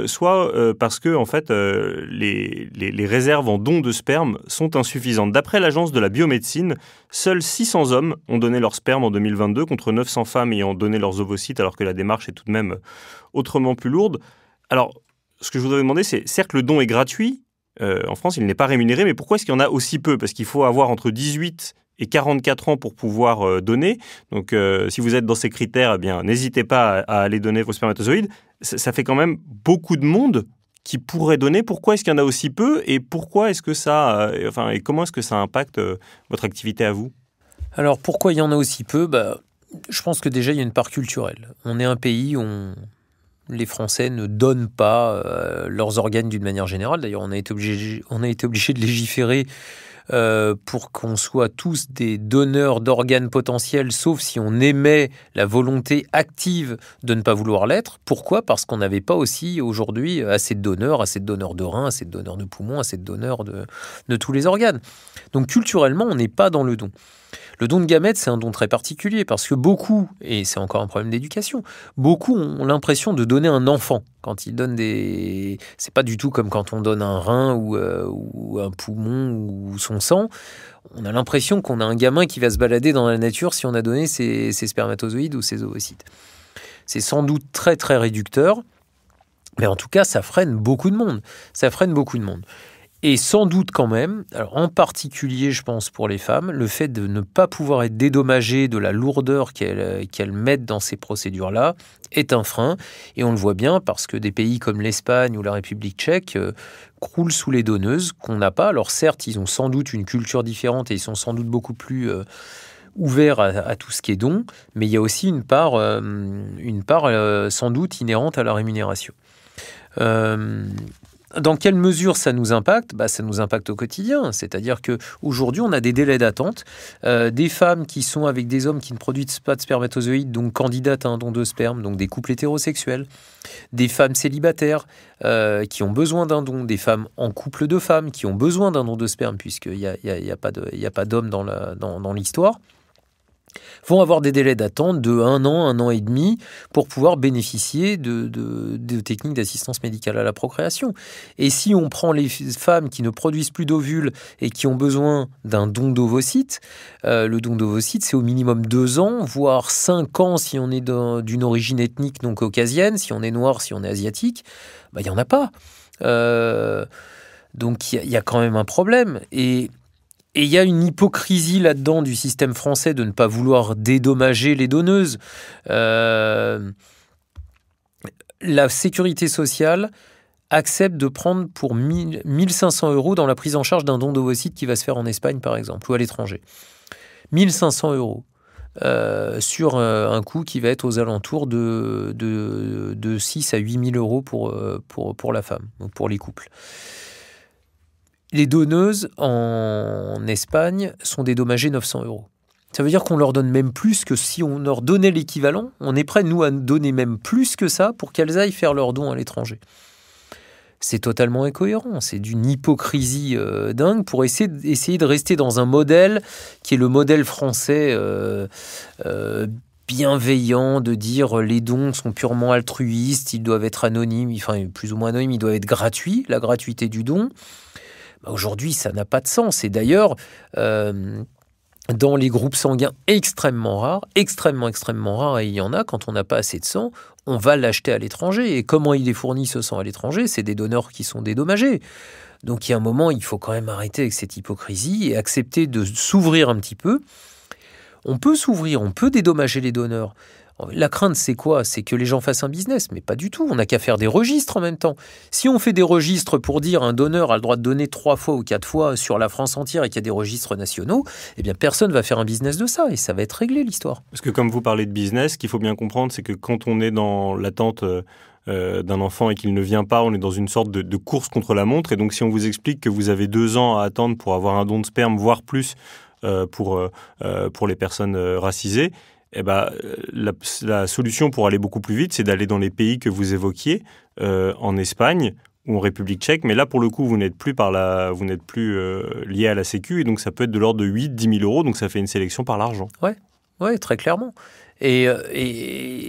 soit parce que en fait les, réserves en dons de sperme sont insuffisantes. D'après l'agence de la biomédecine, seuls 600 hommes ont donné leur sperme en 2022 contre 900 femmes ayant donné leurs ovocytes, alors que la démarche est tout de même autrement plus lourde. Alors, ce que je voudrais demander, c'est certes le don est gratuit, euh, en France, il n'est pas rémunéré, mais pourquoi est-ce qu'il y en a aussi peu Parce qu'il faut avoir entre 18 et 44 ans pour pouvoir euh, donner. Donc, euh, si vous êtes dans ces critères, eh bien, n'hésitez pas à, aller donner vos spermatozoïdes. Ça, fait quand même beaucoup de monde qui pourrait donner. Pourquoi est-ce qu'il y en a aussi peu Et pourquoi est-ce que ça, enfin, et comment est-ce que ça impacte votre activité à vous Alors, pourquoi il y en a aussi peu bah, je pense que déjà il y a une part culturelle. On est un pays où on les Français ne donnent pas euh, leurs organes d'une manière générale. D'ailleurs, on a été obligé, on a été obligé de légiférer euh, pour qu'on soit tous des donneurs d'organes potentiels, sauf si on émet la volonté active de ne pas vouloir l'être. Pourquoi Parce qu'on n'avait pas aussi aujourd'hui assez de donneurs, assez de donneurs de reins, assez de donneurs de poumons, assez de donneurs de tous les organes. Donc culturellement, on n'est pas dans le don. Le don de gamètes, c'est un don très particulier parce que beaucoup, et c'est encore un problème d'éducation, beaucoup ont l'impression de donner un enfant quand ils donnent des. C'est pas du tout comme quand on donne un rein euh, ou, un poumon ou son sang. On a l'impression qu'on a un gamin qui va se balader dans la nature si on a donné ses, ses spermatozoïdes ou ses ovocytes. C'est sans doute très très réducteur, mais en tout cas, ça freine beaucoup de monde. Ça freine beaucoup de monde. Et sans doute quand même, en particulier je pense pour les femmes, le fait de ne pas pouvoir être dédommagé de la lourdeur euh, qu'elles mettent dans ces procédures-là est un frein. Et on le voit bien parce que des pays comme l'Espagne ou la République tchèque euh, croulent sous les donneuses qu'on n'a pas. Alors certes, ils ont sans doute une culture différente et ils sont sans doute beaucoup plus... Euh, ouverts à, tout ce qui est don, mais il y a aussi une part, une part sans doute inhérente à la rémunération. Dans quelle mesure ça nous impacte bah, Ça nous impacte au quotidien. C'est-à-dire qu'aujourd'hui, on a des délais d'attente. Euh, des femmes qui sont avec des hommes qui ne produisent pas de spermatozoïdes, donc candidates à un don de sperme, donc des couples hétérosexuels. Des femmes célibataires euh, qui ont besoin d'un don. Des femmes en couple de femmes qui ont besoin d'un don de sperme, puisqu'il n'y a, pas d'homme dans l'histoire vont avoir des délais d'attente de un an, un an et demi pour pouvoir bénéficier de, de, techniques d'assistance médicale à la procréation. Et si on prend les femmes qui ne produisent plus d'ovules et qui ont besoin d'un don d'ovocyte, euh, le don d'ovocyte c'est au minimum deux ans, voire cinq ans si on est d'une origine ethnique non caucasienne, si on est noir, si on est asiatique, bah, il y n'y en a pas. Euh, donc il y, y, a quand même un problème. Et et il y a une hypocrisie là-dedans du système français de ne pas vouloir dédommager les donneuses. Euh, la sécurité sociale accepte de prendre pour 1500 euros dans la prise en charge d'un don d'ovocyte qui va se faire en Espagne, par exemple, ou à l'étranger. 1500 euros euh, sur euh, un coût qui va être aux alentours de, de, 6 à 8 000 euros pour, pour, pour la femme, pour les couples les donneuses en Espagne sont dédommagées 900 euros. Ça veut dire qu'on leur donne même plus que si on leur donnait l'équivalent. On est prêt, nous, à donner même plus que ça pour qu'elles aillent faire leurs dons à l'étranger. C'est totalement incohérent. C'est d'une hypocrisie euh, dingue pour essayer, de rester dans un modèle qui est le modèle français. Euh, euh, bienveillant de dire les dons sont purement altruistes, ils doivent être anonymes, enfin plus ou moins anonymes, ils doivent être gratuits, la gratuité du don. Bah, aujourd'hui ça n'a pas de sens. Et d'ailleurs, euh, dans les groupes sanguins extrêmement rares, extrêmement, extrêmement rares, et il y en a, quand on n'a pas assez de sang, on va l'acheter à l'étranger. Et comment il est fourni ce sang à l'étranger C'est des donneurs qui sont dédommagés. Donc il y a un moment, il faut quand même arrêter avec cette hypocrisie et accepter de s'ouvrir un petit peu. On peut s'ouvrir, on peut dédommager les donneurs, la crainte, c'est quoi C'est que les gens fassent un business, mais pas du tout. On n'a qu'à faire des registres en même temps. Si on fait des registres pour dire un donneur a le droit de donner trois fois ou quatre fois sur la France entière et qu'il y a des registres nationaux, eh bien personne va faire un business de ça et ça va être réglé l'histoire. Parce que comme vous parlez de business, ce qu'il faut bien comprendre, c'est que quand on est dans l'attente euh, euh, d'un enfant et qu'il ne vient pas, on est dans une sorte de, course contre la montre. Et donc si on vous explique que vous avez deux ans à attendre pour avoir un don de sperme, voire plus, euh, pour les personnes racisées, eh ben, euh, la, solution pour aller beaucoup plus vite, c'est d'aller dans les pays que vous évoquiez, euh, en Espagne ou en République tchèque. Mais là, pour le coup, vous n'êtes plus, par la, vous n'êtes plus euh, lié à la Sécu, et donc ça peut être de l'ordre de 8-10 000 euros, donc ça fait une sélection par l'argent. Oui, ouais, très clairement. et,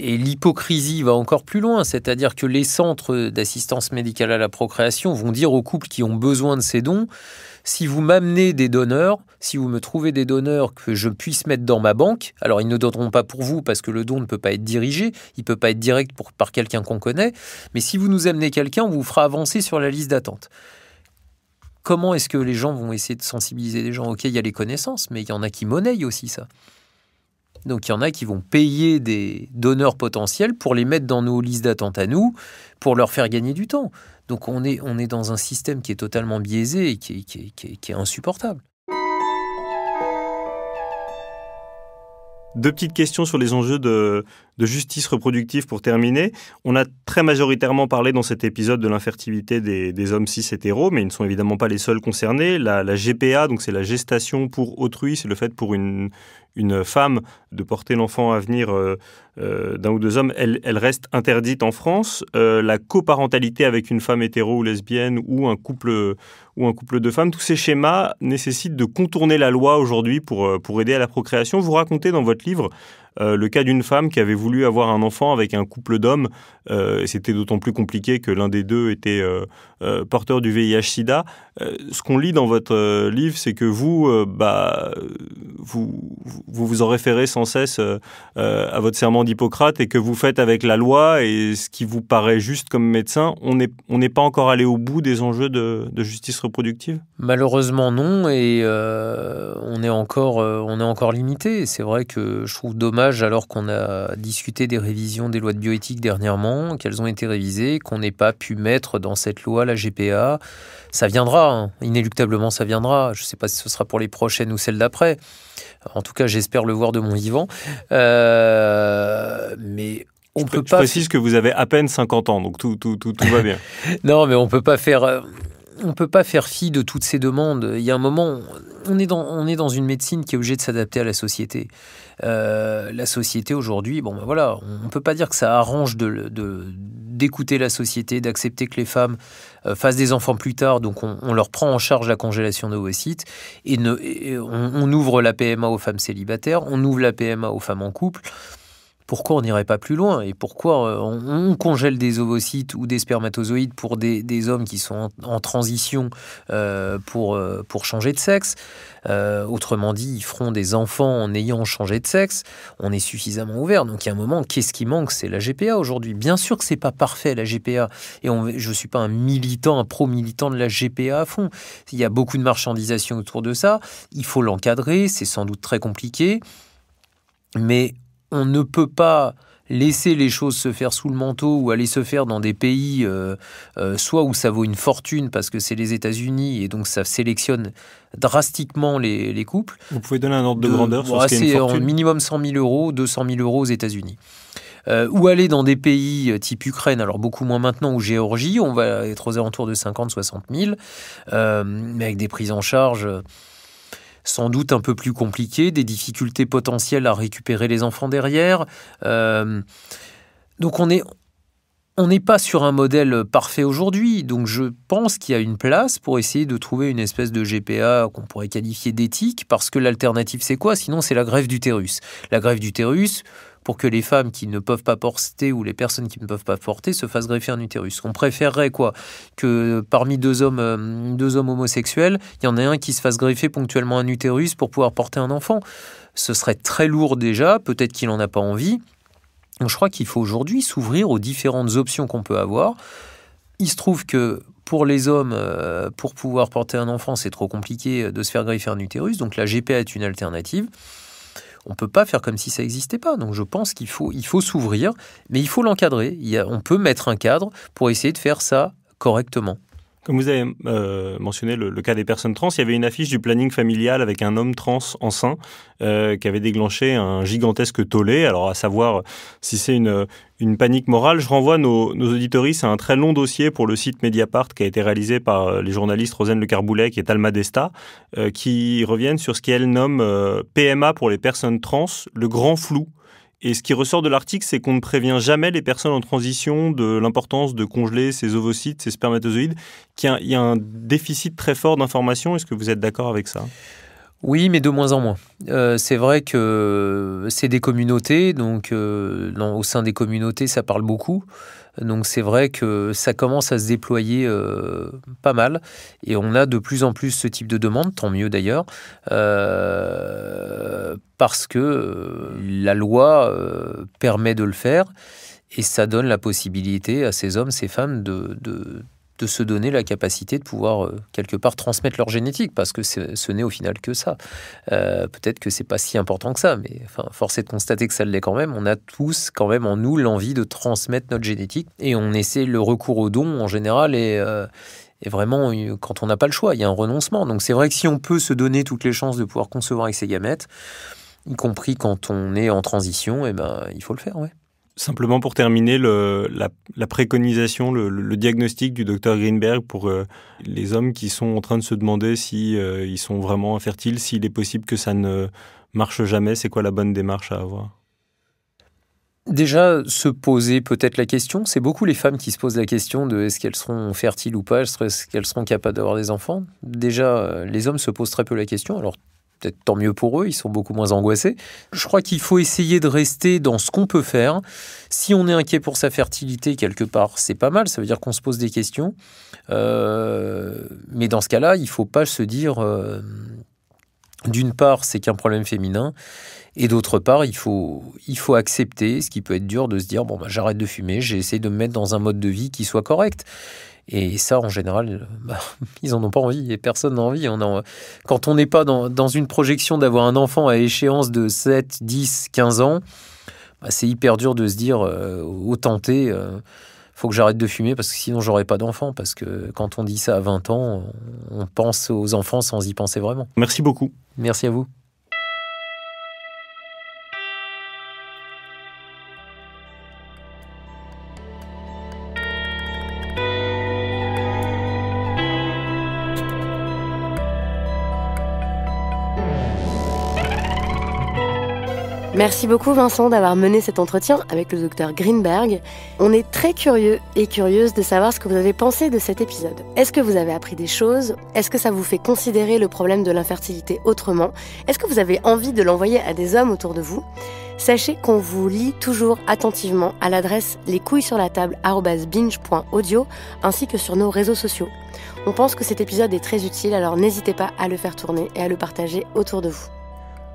et l'hypocrisie va encore plus loin, c'est-à-dire que les centres d'assistance médicale à la procréation vont dire aux couples qui ont besoin de ces dons, si vous m'amenez des donneurs, si vous me trouvez des donneurs que je puisse mettre dans ma banque, alors ils ne donneront pas pour vous parce que le don ne peut pas être dirigé, il ne peut pas être direct par quelqu'un qu'on connaît, mais si vous nous amenez quelqu'un, on vous fera avancer sur la liste d'attente. Comment est-ce que les gens vont essayer de sensibiliser les gens Ok, il y a les connaissances, mais il y en a qui monnaient aussi ça. Donc il y en a qui vont payer des donneurs potentiels pour les mettre dans nos listes d'attente à nous, pour leur faire gagner du temps. Donc on est, on est dans un système qui est totalement biaisé et qui est, insupportable. Deux petites questions sur les enjeux de, justice reproductive pour terminer. On a très majoritairement parlé dans cet épisode de l'infertilité des, hommes cis hétéros, mais ils ne sont évidemment pas les seuls concernés. La, la GPA, donc c'est la gestation pour autrui, c'est le fait pour une, une femme de porter l'enfant à venir euh, euh, d'un ou deux hommes, elle, reste interdite en France. Euh, la coparentalité avec une femme hétéro ou lesbienne ou un couple ou un couple de femmes, tous ces schémas nécessitent de contourner la loi aujourd'hui pour, pour aider à la procréation. Vous racontez dans votre livre euh, le cas d'une femme qui avait voulu avoir un enfant avec un couple d'hommes. Euh, et C'était d'autant plus compliqué que l'un des deux était euh, porteur du VIH/SIDA. ce qu'on lit dans votre livre, c'est que vous, bah, vous, vous, en référez sans cesse à votre serment d'Hippocrate et que vous faites avec la loi et ce qui vous paraît juste comme médecin. On n'est on n'est pas encore allé au bout des enjeux de, de justice reproductive. Malheureusement non et on est encore on est encore limité. C'est vrai que je trouve dommage alors qu'on a discuté des révisions des lois de bioéthique dernièrement, qu'elles ont été révisées, qu'on n'ait pas pu mettre dans cette loi la GPA. Ça viendra, hein. inéluctablement ça viendra. Je ne sais pas si ce sera pour les prochaines ou celles d'après. En tout cas, j'espère le voir de mon vivant. Euh, mais on je peut pas. Je précise que vous avez à peine 50 ans, donc tout, va bien. [LAUGHS] non, mais on peut pas faire. Euh, on peut pas faire fi de toutes ces demandes. Il y a un moment, on est on est dans une médecine qui est obligée de s'adapter à la société. Euh, la société aujourd'hui, bon ben voilà, on ne peut pas dire que ça arrange de, d'écouter la société, d'accepter que les femmes euh, fassent des enfants plus tard, donc on, leur prend en charge la congélation de ovocytes, et, et on, ouvre la PMA aux femmes célibataires, on ouvre la PMA aux femmes en couple pourquoi on n'irait pas plus loin et pourquoi euh, on, congèle des ovocytes ou des spermatozoïdes pour des, hommes qui sont en, transition euh, pour, euh, pour changer de sexe. autrement dit, ils feront des enfants en ayant changé de sexe. On est suffisamment ouvert. Donc, il y a un moment, qu'est-ce qui manque C'est la GPA aujourd'hui. Bien sûr que c'est pas parfait la GPA. Et je ne suis pas un militant, un pro-militant de la GPA à fond. Il y a beaucoup de marchandisation autour de ça. Il faut l'encadrer. C'est sans doute très compliqué. Mais on ne peut pas laisser les choses se faire sous le manteau ou aller se faire dans des pays, euh, euh, soit où ça vaut une fortune parce que c'est les États-Unis et donc ça sélectionne drastiquement les, couples. Vous pouvez donner un ordre de, grandeur sur bah, C'est en minimum 100 000 euros, 200 000 euros aux États-Unis. Euh, ou aller dans des pays type Ukraine, alors beaucoup moins maintenant, ou Géorgie, on va être aux alentours de 50-60 000, mais avec des prises en charge sans doute un peu plus compliqué, des difficultés potentielles à récupérer les enfants derrière. Euh, donc on est, on n'est pas sur un modèle parfait aujourd'hui, donc je pense qu'il y a une place pour essayer de trouver une espèce de GPA qu'on pourrait qualifier d'éthique, parce que l'alternative c'est quoi Sinon c'est la grève d'utérus. La grève d'utérus, pour que les femmes qui ne peuvent pas porter ou les personnes qui ne peuvent pas porter se fassent greffer un utérus. On préférerait quoi Que parmi deux hommes, euh, deux hommes homosexuels, il y en ait un qui se fasse greffer ponctuellement un utérus pour pouvoir porter un enfant. Ce serait très lourd déjà, peut-être qu'il n'en a pas envie. Donc je crois qu'il faut aujourd'hui s'ouvrir aux différentes options qu'on peut avoir. Il se trouve que pour les hommes, euh, pour pouvoir porter un enfant, c'est trop compliqué euh, de se faire greffer un utérus, donc la GPA est une alternative on ne peut pas faire comme si ça n'existait pas. Donc je pense qu'il faut, il faut s'ouvrir, mais il faut l'encadrer. On peut mettre un cadre pour essayer de faire ça correctement. Comme vous avez euh, mentionné le, cas des personnes trans, il y avait une affiche du planning familial avec un homme trans enceint euh, qui avait déclenché un gigantesque tollé. Alors, à savoir si c'est une, panique morale, je renvoie nos, nos auditoristes à un très long dossier pour le site Mediapart qui a été réalisé par euh, les journalistes Rosane Le Carboulet et Talma Desta, qui reviennent sur ce qu'elle nomme PMA pour les personnes trans, le grand flou. Et ce qui ressort de l'article, c'est qu'on ne prévient jamais les personnes en transition de l'importance de congeler ces ovocytes, ces spermatozoïdes, qu'il y, a un déficit très fort d'information. Est-ce que vous êtes d'accord avec ça oui, mais de moins en moins. Euh, c'est vrai que c'est des communautés, donc euh, au sein des communautés, ça parle beaucoup. Donc c'est vrai que ça commence à se déployer euh, pas mal et on a de plus en plus ce type de demande, tant mieux d'ailleurs, euh, parce que euh, la loi permet de le faire et ça donne la possibilité à ces hommes, ces femmes de de se donner la capacité de pouvoir euh, quelque part transmettre leur génétique, parce que ce n'est au final que ça. Euh, peut-être que c'est pas si important que ça, mais enfin, force est de constater que ça l'est quand même. On a tous quand même en nous l'envie de transmettre notre génétique, et on essaie le recours aux dons en général et euh, vraiment, quand on n'a pas le choix, il y a un renoncement. Donc c'est vrai que si on peut se donner toutes les chances de pouvoir concevoir avec ses gamètes, y compris quand on est en transition, et eh ben, il faut le faire, ouais. Simplement pour terminer, la, préconisation, le, diagnostic du docteur Greenberg pour euh, les hommes qui sont en train de se demander si euh, ils sont vraiment infertiles, s'il est possible que ça ne marche jamais, c'est quoi la bonne démarche à avoir Déjà, se poser peut-être la question, c'est beaucoup les femmes qui se posent la question de est-ce qu'elles seront fertiles ou pas, est-ce qu'elles seront capables d'avoir des enfants. Déjà, euh, les hommes se posent très peu la question, alors peut-être tant mieux pour eux, ils sont beaucoup moins angoissés. Je crois qu'il faut essayer de rester dans ce qu'on peut faire. Si on est inquiet pour sa fertilité quelque part, c'est pas mal, ça veut dire qu'on se pose des questions. Euh, mais dans ce cas-là, il ne faut pas se dire, euh, d'une part, c'est qu'un problème féminin, et d'autre part, il faut, accepter, ce qui peut être dur, de se dire, bon, bah, j'arrête de fumer, j'ai essayé de me mettre dans un mode de vie qui soit correct. Et ça, en général, euh, bah, [LAUGHS] ils en ont pas envie et personne n'a envie. On Quand on n'est pas dans, une projection d'avoir un enfant à échéance de 7, 10, 15 ans, bah, c'est hyper dur de se dire, euh, au tenter, euh, faut que j'arrête de fumer parce que sinon j'aurai pas d'enfant. Parce que quand on dit ça à 20 ans, on pense aux enfants sans y penser vraiment. Merci beaucoup. Merci à vous. Merci beaucoup Vincent d'avoir mené cet entretien avec le docteur Greenberg. On est très curieux et curieuse de savoir ce que vous avez pensé de cet épisode. Est-ce que vous avez appris des choses Est-ce que ça vous fait considérer le problème de l'infertilité autrement Est-ce que vous avez envie de l'envoyer à des hommes autour de vous Sachez qu'on vous lit toujours attentivement à l'adresse sur la table@binge.audio ainsi que sur nos réseaux sociaux. On pense que cet épisode est très utile, alors n'hésitez pas à le faire tourner et à le partager autour de vous.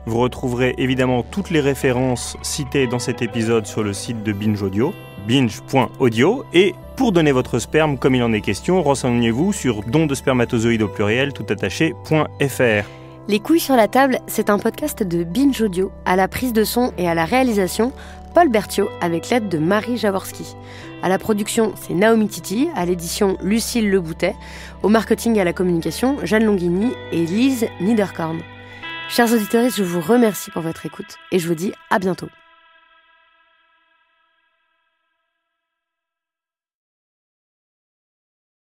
Vous retrouverez évidemment toutes les références citées dans cet épisode sur le site de Binge Audio, binge.audio. Et pour donner votre sperme comme il en est question, renseignez-vous sur don de spermatozoïdes au pluriel tout attaché.fr. Les couilles sur la table, c'est un podcast de Binge Audio. À la prise de son et à la réalisation, Paul Berthiaud avec l'aide de Marie Jaworski. À la production, c'est Naomi Titi, à l'édition Lucille Leboutet, au marketing et à la communication, Jeanne Longhini et Lise Niederkorn. Chers auditeurs, je vous remercie pour votre écoute et je vous dis à bientôt.